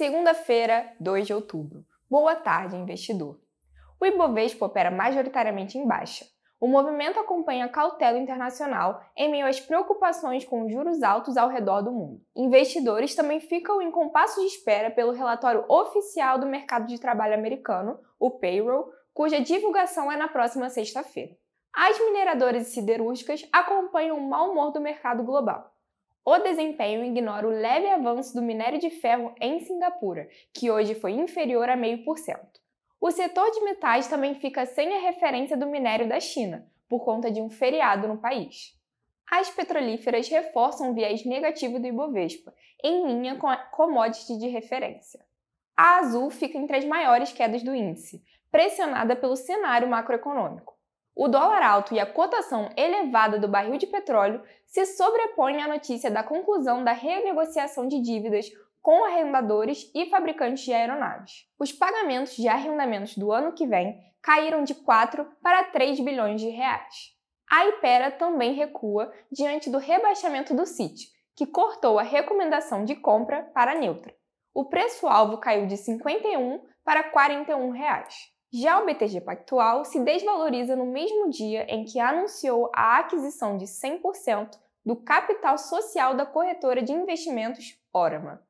Segunda-feira, 2 de outubro. Boa tarde, investidor. O Ibovespa opera majoritariamente em baixa. O movimento acompanha a cautela internacional em meio às preocupações com juros altos ao redor do mundo. Investidores também ficam em compasso de espera pelo relatório oficial do mercado de trabalho americano, o payroll, cuja divulgação é na próxima sexta-feira. As mineradoras e siderúrgicas acompanham o mau humor do mercado global. O desempenho ignora o leve avanço do minério de ferro em Singapura, que hoje foi inferior a 0,5%. O setor de metais também fica sem a referência do minério da China, por conta de um feriado no país. As petrolíferas reforçam o viés negativo do Ibovespa, em linha com a commodity de referência. A Azul fica entre as maiores quedas do índice, pressionada pelo cenário macroeconômico o dólar alto e a cotação elevada do barril de petróleo se sobrepõem à notícia da conclusão da renegociação de dívidas com arrendadores e fabricantes de aeronaves. Os pagamentos de arrendamentos do ano que vem caíram de 4 para 3 bilhões de reais. A Ipera também recua diante do rebaixamento do CIT, que cortou a recomendação de compra para neutra. O preço-alvo caiu de 51 para 41 reais. Já o BTG Pactual se desvaloriza no mesmo dia em que anunciou a aquisição de 100% do capital social da corretora de investimentos Orama.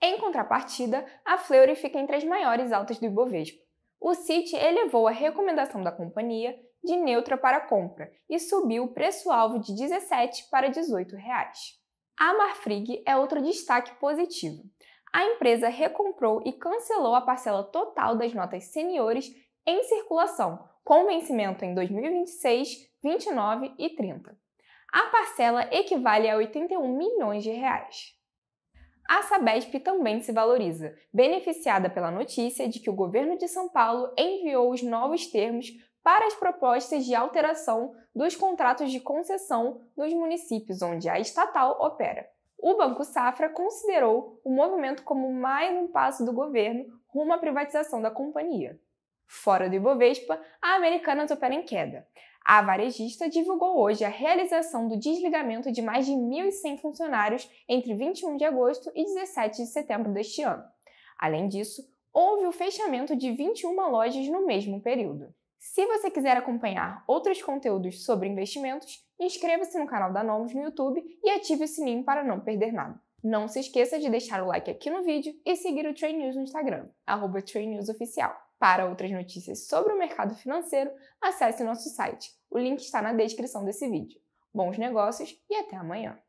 Em contrapartida, a Fleury fica entre as maiores altas do Ibovespa. O CIT elevou a recomendação da companhia de neutra para compra e subiu o preço-alvo de 17 para 18 reais. A Marfrig é outro destaque positivo. A empresa recomprou e cancelou a parcela total das notas seniores em circulação, com vencimento em 2026, 29 e 30. A parcela equivale a 81 milhões de reais. A Sabesp também se valoriza, beneficiada pela notícia de que o governo de São Paulo enviou os novos termos para as propostas de alteração dos contratos de concessão nos municípios onde a estatal opera. O Banco Safra considerou o movimento como mais um passo do governo rumo à privatização da companhia. Fora do Ibovespa, a Americanas opera em queda. A varejista divulgou hoje a realização do desligamento de mais de 1.100 funcionários entre 21 de agosto e 17 de setembro deste ano. Além disso, houve o fechamento de 21 lojas no mesmo período. Se você quiser acompanhar outros conteúdos sobre investimentos, inscreva-se no canal da Nomos no YouTube e ative o sininho para não perder nada. Não se esqueça de deixar o like aqui no vídeo e seguir o Train News no Instagram, arroba Train News Oficial. Para outras notícias sobre o mercado financeiro, acesse nosso site. O link está na descrição desse vídeo. Bons negócios e até amanhã!